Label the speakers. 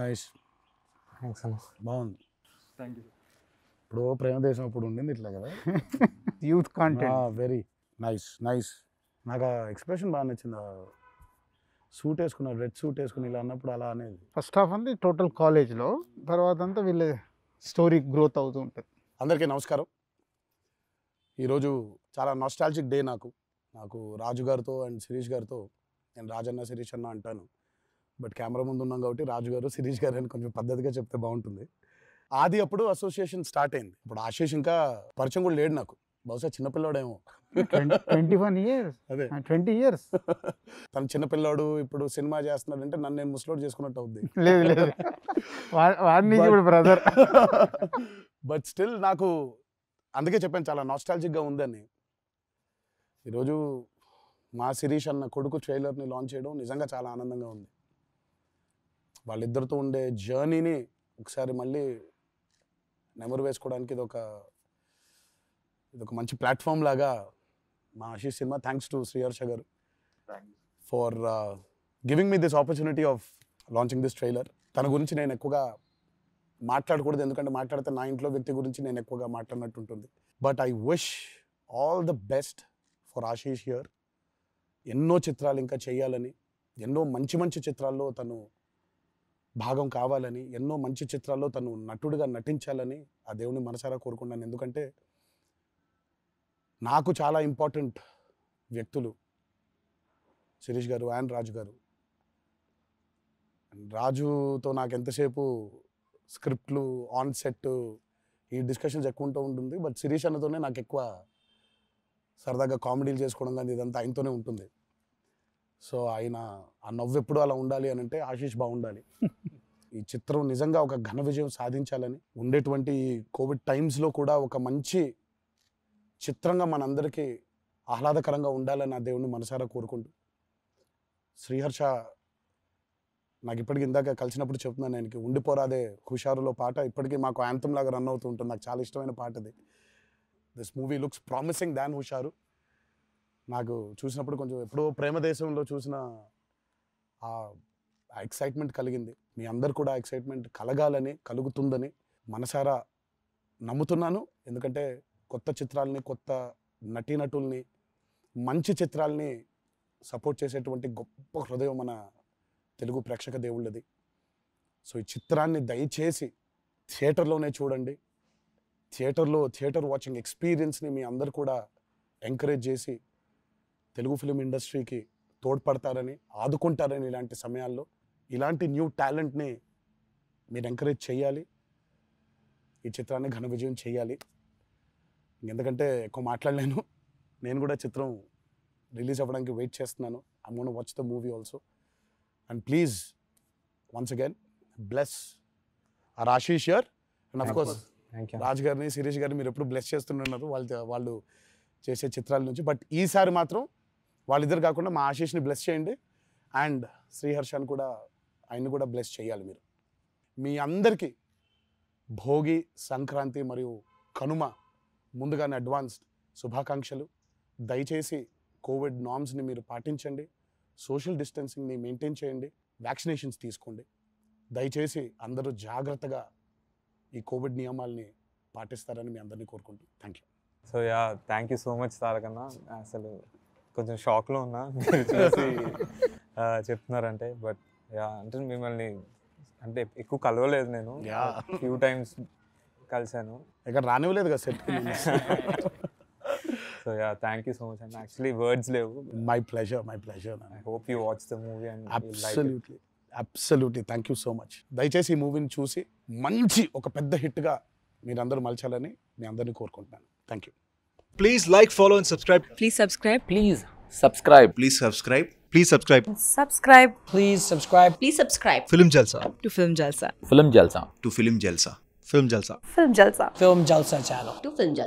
Speaker 1: nice thanks అన్న బాగుంది thank you ఇప్పుడు ప్రేమ దేశం అప్పుడు ఉండింది ఇట్లా కదా youth content very nice nice నాకు ఆ ఎక్స్ప్రెషన్ బాగా నచ్చింది సూట్ వేసుకున్న రెడ్ సూట్ వేసుకుని ఇలా అన్నప్పుడు అలా అనేది ఫస్ట్ హాఫ్ అంతా టోటల్ కాలేజ్లో తర్వాత అంతా వీళ్ళ స్టోరీ గ్రోత్ అవుతూ ఉంటుంది అందరికీ నమస్కారం ఈరోజు చాలా నాస్టాలజిక్ డే నాకు నాకు రాజు గారితో అండ్ శిరీష్ గారితో నేను రాజన్న శిరీష్ అన్న అంటాను బట్ కెమెరా ముందు ఉన్నాం కాబట్టి రాజు గారు శిరీష్ గారు అని కొంచెం పద్ధతిగా చెప్తే బాగుంటుంది ఆది అప్పుడు అసోసియేషన్ స్టార్ట్ అయింది ఇప్పుడు ఆశీష్ ఇంకా పరిచయం కూడా లేడు నాకు బహుశా చిన్నపిల్లాడేమో ట్వంటీ వన్ ఇయర్స్ అదే ట్వంటీ ఇయర్స్ తన చిన్నపిల్లాడు ఇప్పుడు సినిమా చేస్తున్నాడంటే నన్ను నేను ముసలోడు చేసుకున్నట్టు అవుద్ది లేదు లేదు వాడిని ఇప్పుడు బ్రదర్ బట్ స్టిల్ నాకు అందుకే చెప్పాను చాలా నాస్టాలజిక్గా ఉందని ఈరోజు మా శిరీష్ అన్న కొడుకు ట్రైలర్ని లాంచ్ చేయడం నిజంగా చాలా ఆనందంగా ఉంది వాళ్ళిద్దరితో ఉండే జర్నీని ఒకసారి మళ్ళీ నెమరు వేసుకోవడానికి ఇదొక ఇదొక మంచి ప్లాట్ఫామ్ లాగా మా Ashish cinema thanks to Sriharsha garu for giving me this opportunity of launching this trailer తన గురించి నేను ఎక్కువగా మాట్లాడకూడదు ఎందుకంటే మాట్లాడితే నా ఇంట్లో వ్యక్తి గురించి నేను ఎక్కువగా మాట్లాడినట్టు ఉంటుంది but I wish all the best for Ashish here ఎన్నో చిత్రాలు ఇంకా చేయాలని ఎన్నో మంచి మంచి చిత్రాల్లో తను భాగం కావాలని ఎన్నో మంచి చిత్రాల్లో తను నటుడిగా నటించాలని ఆ దేవుని మనసారా కోరుకున్నాను ఎందుకంటే నాకు చాలా ఇంపార్టెంట్ వ్యక్తులు శిరీష్ గారు అండ్ రాజు గారు రాజుతో నాకు ఎంతసేపు స్క్రిప్ట్లు ఆన్ సెట్ ఈ డిస్కషన్స్ ఎక్కువ ఉంటూ ఉంటుంది బట్ శిరీష్ అన్నతోనే నాకు ఎక్కువ సరదాగా కామెడీలు చేసుకోవడం కానీ ఇదంతా ఆయనతోనే ఉంటుంది సో ఆయన ఆ నవ్వు ఎప్పుడు అలా ఉండాలి అని అంటే ఆశీష్ బాగుండాలి ఈ చిత్రం నిజంగా ఒక ఘన విజయం సాధించాలని ఉండేటువంటి కోవిడ్ టైమ్స్లో కూడా ఒక మంచి చిత్రంగా మనందరికీ ఆహ్లాదకరంగా ఉండాలని నా దేవుణ్ణి మనసారా కోరుకుంటూ శ్రీహర్ష నాకు ఇప్పటికి ఇందాక కలిసినప్పుడు చెప్తున్నాను ఆయనకి ఉండిపోరాదే హుషారులో పాట ఇప్పటికీ మాకు యాంతం లాగా రన్ అవుతూ ఉంటుంది నాకు చాలా ఇష్టమైన పాట అది దిస్ మూవీ లుక్స్ ప్రామిసింగ్ దాన్ హుషారు నాకు చూసినప్పుడు కొంచెం ఎప్పుడో ప్రేమ దేశంలో చూసిన ఆ ఎక్సైట్మెంట్ కలిగింది మీ అందరు కూడా ఎక్సైట్మెంట్ కలగాలని కలుగుతుందని మనసారా నమ్ముతున్నాను ఎందుకంటే కొత్త చిత్రాలని కొత్త నటీనటుల్ని మంచి చిత్రాలని సపోర్ట్ చేసేటువంటి గొప్ప హృదయం మన తెలుగు ప్రేక్షక దేవుళ్ళది సో ఈ చిత్రాన్ని దయచేసి థియేటర్లోనే చూడండి థియేటర్లో థియేటర్ వాచింగ్ ఎక్స్పీరియన్స్ని మీ అందరు కూడా ఎంకరేజ్ చేసి తెలుగు ఫిలిం ఇండస్ట్రీకి తోడ్పడతారని ఆదుకుంటారని ఇలాంటి సమయాల్లో ఇలాంటి న్యూ టాలెంట్ని మీరు ఎంకరేజ్ చేయాలి ఈ చిత్రాన్ని ఘన విజయం చేయాలి ఎందుకంటే ఎక్కువ మాట్లాడలేను నేను కూడా చిత్రం రిలీజ్ అవ్వడానికి వెయిట్ చేస్తున్నాను ఐ మోన్ watch the movie also and please once again bless our Ashish యర్ అండ్ ఆఫ్కోర్స్ రాజ్ గారిని శిరీష్ గారిని మీరు ఎప్పుడు బ్లెస్ చేస్తున్నారు వాళ్ళు వాళ్ళు చేసే చిత్రాల నుంచి బట్ ఈసారి మాత్రం వాళ్ళిద్దరు కాకుండా మా ఆశీష్ని బ్లెస్ చేయండి అండ్ శ్రీహర్షాన్ని కూడా ఆయన్ని కూడా బ్లెస్ చేయాలి మీరు మీ అందరికీ భోగి సంక్రాంతి మరియు కనుమ ముందుగానే అడ్వాన్స్డ్ శుభాకాంక్షలు దయచేసి కోవిడ్ నామ్స్ని మీరు పాటించండి సోషల్ డిస్టెన్సింగ్ని మెయింటైన్ చేయండి వ్యాక్సినేషన్స్ తీసుకోండి దయచేసి అందరూ జాగ్రత్తగా ఈ కోవిడ్ నియమాల్ని పాటిస్తారని మీ అందరినీ కోరుకుంటూ thank you so yeah thank you so much తారకన్నా అసలు కొంచెం షాక్లో ఉన్నా మీరు చూసి చెప్తున్నారంటే బట్ యా అంటే మిమ్మల్ని అంటే ఎక్కువ కలవలేదు నేను ఫ్యూ టైమ్స్ కలిశాను ఇక్కడ రానివ్వలేదు కదా set so yeah thank you so much and actually words లేవు my pleasure my pleasure I hope you watch the movie and like absolutely thank you so much దయచేసి ఈ మూవీని చూసి మంచి ఒక పెద్ద హిట్గా మీరందరూ మలచాలని మీ అందరినీ కోరుకుంటున్నాను thank you please like follow and subscribe please subscribe please subscribe please subscribe please subscribe subscribe please subscribe please subscribe film Jalsa to film Jalsa film Jalsa to film Jalsa film Jalsa film Jalsa film Jalsa film channel to film Jalsa